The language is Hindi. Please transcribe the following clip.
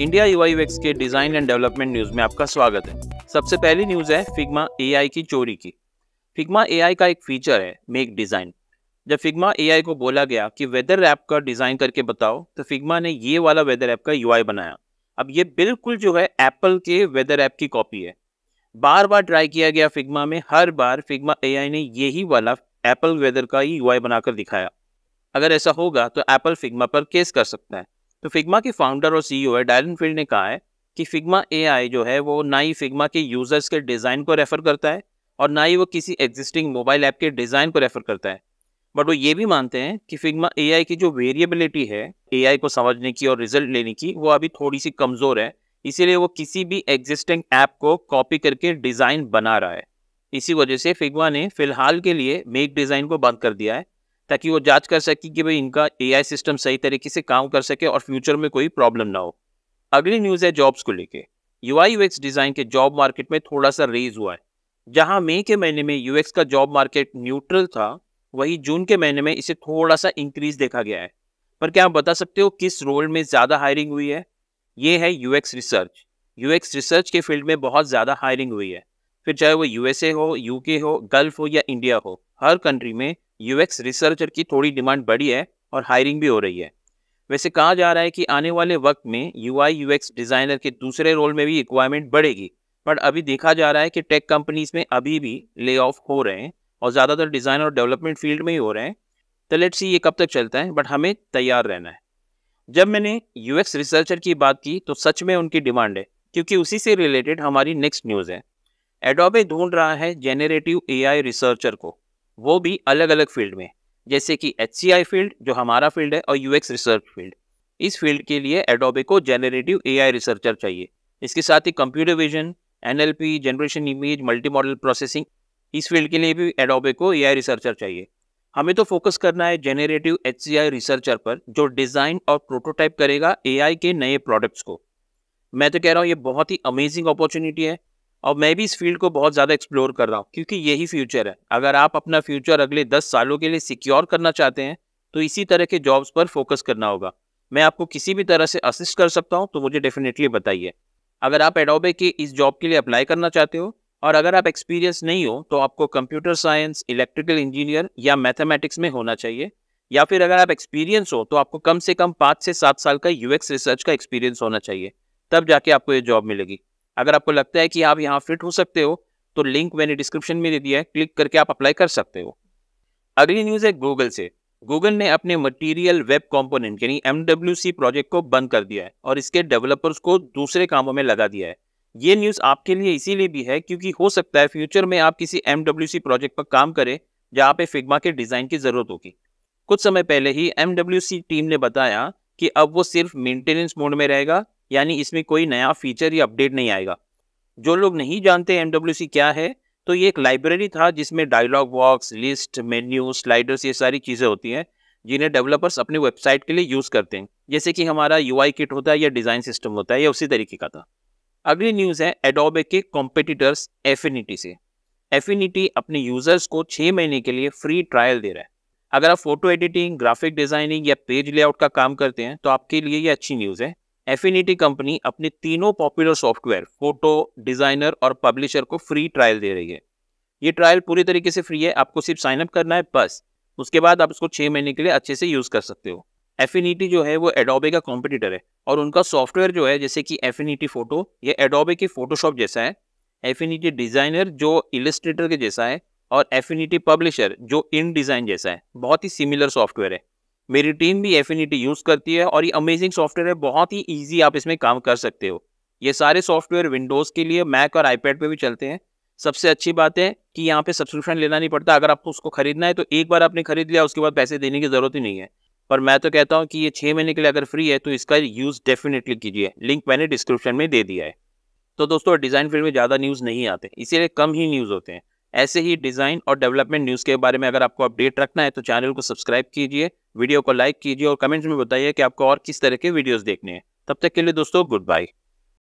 इंडिया यूआईवेक्स e के डिजाइन एंड डेवलपमेंट न्यूज में आपका स्वागत है सबसे पहली न्यूज है फिग्मा एआई की चोरी की फिग्मा एआई का एक फीचर है मेक डिजाइन जब फिग्मा एआई को बोला गया कि वेदर ऐप का डिजाइन करके बताओ तो फिग्मा ने ये वाला वेदर ऐप का यू बनाया अब ये बिल्कुल जो है एप्पल के वेदर ऐप की कॉपी है बार बार ट्राई किया गया फिग्मा में हर बार फिग्मा ए ने यही वाला एप्पल वेदर का ही यू बनाकर दिखाया अगर ऐसा होगा तो एप्पल फिग्मा पर केस कर सकता है तो फिग्मा के फाउंडर और सीईओ e है डायरन फील्ड ने कहा है कि फिग्मा एआई जो है वो ना ही फिग्मा के यूजर्स के डिज़ाइन को रेफर करता है और ना ही वो किसी एग्जिस्टिंग मोबाइल ऐप के डिज़ाइन को रेफर करता है बट वो ये भी मानते हैं कि फिग्मा एआई की जो वेरिएबिलिटी है एआई को समझने की और रिजल्ट लेने की वो अभी थोड़ी सी कमज़ोर है इसीलिए वो किसी भी एग्जिस्टिंग ऐप को कॉपी करके डिज़ाइन बना रहा है इसी वजह से फिग्मा ने फिलहाल के लिए मेक डिज़ाइन को बंद कर दिया है ताकि वो जांच कर सके कि भाई इनका एआई सिस्टम सही तरीके से काम कर सके और फ्यूचर में कोई प्रॉब्लम ना हो अगली न्यूज़ है जॉब्स को लेके यू आई यूएक्स डिज़ाइन के जॉब मार्केट में थोड़ा सा रेज हुआ है जहां मई के महीने में यूएक्स का जॉब मार्केट न्यूट्रल था वही जून के महीने में इसे थोड़ा सा इंक्रीज देखा गया है पर क्या आप बता सकते हो किस रोल में ज़्यादा हायरिंग हुई है ये है यूएक्स रिसर्च यू रिसर्च के फील्ड में बहुत ज़्यादा हायरिंग हुई है फिर चाहे वो यूएसए हो यूके हो गल्फ हो या इंडिया हो हर कंट्री में यूएक्स रिसर्चर की थोड़ी डिमांड बढ़ी है और हायरिंग भी हो रही है वैसे कहा जा रहा है कि आने वाले वक्त में यू आई यूएक्स डिज़ाइनर के दूसरे रोल में भी रिक्वायरमेंट बढ़ेगी बट अभी देखा जा रहा है कि टेक कंपनीज में अभी भी ले ऑफ हो रहे हैं और ज़्यादातर डिज़ाइन और डेवलपमेंट फील्ड में ही हो रहे हैं तो लेट सी ये कब तक चलता है बट हमें तैयार रहना है जब मैंने यू एक्स रिसर्चर की बात की तो सच में उनकी डिमांड है क्योंकि उसी से रिलेटेड हमारी नेक्स्ट न्यूज़ है एडोबे ढूंढ रहा है जेनरेटिव एआई रिसर्चर को वो भी अलग अलग फील्ड में जैसे कि एच फील्ड जो हमारा फील्ड है और यू रिसर्च फील्ड इस फील्ड के लिए एडोबे को जेनरेटिव ए रिसर्चर चाहिए इसके साथ ही computer vision and generation image multi modal processing इस फील्ड के लिए भी एडोबे को ए रिसर्चर चाहिए हमें तो फोकस करना है जेनरेटिव एच रिसर्चर पर जो डिज़ाइन और प्रोटोटाइप करेगा ए के नए प्रोडक्ट्स को मैं तो कह रहा हूँ ये बहुत ही अमेजिंग अपॉर्चुनिटी है और मैं भी इस फील्ड को बहुत ज़्यादा एक्सप्लोर कर रहा हूँ क्योंकि यही फ्यूचर है अगर आप अपना फ्यूचर अगले दस सालों के लिए सिक्योर करना चाहते हैं तो इसी तरह के जॉब्स पर फोकस करना होगा मैं आपको किसी भी तरह से असिस्ट कर सकता हूँ तो मुझे डेफिनेटली बताइए अगर आप एडोबे के इस जॉब के लिए अप्लाई करना चाहते हो और अगर आप एक्सपीरियंस नहीं हो तो आपको कंप्यूटर साइंस इलेक्ट्रिकल इंजीनियर या मैथमेटिक्स में होना चाहिए या फिर अगर आप एक्सपीरियंस हो तो आपको कम से कम पाँच से सात साल का यूएक्स रिसर्च का एक्सपीरियंस होना चाहिए तब जाके आपको ये जॉब मिलेगी अगर आपको लगता है कि आप यहाँ फिट हो सकते हो तो लिंक मैंने डिस्क्रिप्शन में दे दिया है क्लिक करके आप अप्लाई कर सकते हो अगली न्यूज़ है गूगल से गूगल ने अपने मटेरियल वेब कंपोनेंट यानी एम प्रोजेक्ट को बंद कर दिया है और इसके डेवलपर्स को दूसरे कामों में लगा दिया है ये न्यूज़ आपके लिए इसीलिए भी है क्योंकि हो सकता है फ्यूचर में आप किसी एम प्रोजेक्ट पर काम करें जहाँ पे फिग्मा के डिज़ाइन की ज़रूरत होगी कुछ समय पहले ही एम टीम ने बताया कि अब वो सिर्फ मेंटेनेंस मोड में रहेगा यानी इसमें कोई नया फीचर या अपडेट नहीं आएगा जो लोग नहीं जानते एम क्या है तो ये एक लाइब्रेरी था जिसमें dialog box list menu sliders ये सारी चीज़ें होती हैं जिन्हें डेवलपर्स अपनी वेबसाइट के लिए यूज़ करते हैं जैसे कि हमारा यू किट होता है या डिज़ाइन सिस्टम होता है या उसी तरीके का था अगली न्यूज़ है एडोबे के कॉम्पिटिटर्स एफिनिटी से एफिनिटी अपने यूज़र्स को छः महीने के लिए फ्री ट्रायल दे रहा है अगर आप फोटो एडिटिंग ग्राफिक डिज़ाइनिंग या पेज लेआउट का काम करते हैं तो आपके लिए ये अच्छी न्यूज़ है एफिनिटी कंपनी अपने तीनों पॉपुलर सॉफ्टवेयर फोटो डिजाइनर और पब्लिशर को फ्री ट्रायल दे रही है ये ट्रायल पूरी तरीके से फ्री है आपको सिर्फ साइन अप करना है बस उसके बाद आप इसको छः महीने के लिए अच्छे से यूज़ कर सकते हो एफिनिटी जो है वो एडोबे का कॉम्पिटिटर है और उनका सॉफ्टवेयर जो है जैसे कि एफिनिटी फोटो ये एडोबे के फोटोशॉप जैसा है एफिनिटी डिज़ाइनर जो इलिस्ट्रेटर के जैसा है और एफिनिटी पब्लिशर जो इन डिज़ाइन जैसा है बहुत ही सिमिलर सॉफ्टवेयर है मेरी टीम भी एफिनिटी यूज़ करती है और ये अमेजिंग सॉफ्टवेयर है बहुत ही ईजी आप इसमें काम कर सकते हो ये सारे सॉफ्टवेयर विंडोज़ के लिए मैक और आईपैड पे भी चलते हैं सबसे अच्छी बात है कि यहाँ पे सब्सक्रिप्शन लेना नहीं पड़ता अगर आपको उसको खरीदना है तो एक बार आपने खरीद लिया उसके बाद पैसे देने की ज़रूरत ही नहीं है पर मैं तो कहता हूँ कि ये छः महीने के लिए अगर फ्री है तो इसका यूज़ डेफिनेटली कीजिए लिंक मैंने डिस्क्रिप्शन में दे दिया है तो दोस्तों डिज़ाइन फील्ड में ज़्यादा न्यूज़ नहीं आते इसीलिए कम ही न्यूज़ होते हैं ऐसे ही डिज़ाइन और डेवलपमेंट न्यूज़ के बारे में अगर आपको अपडेट रखना है तो चैनल को सब्सक्राइब कीजिए वीडियो को लाइक कीजिए और कमेंट्स में बताइए कि आपको और किस तरह के वीडियोज़ देखने हैं तब तक के लिए दोस्तों गुड बाय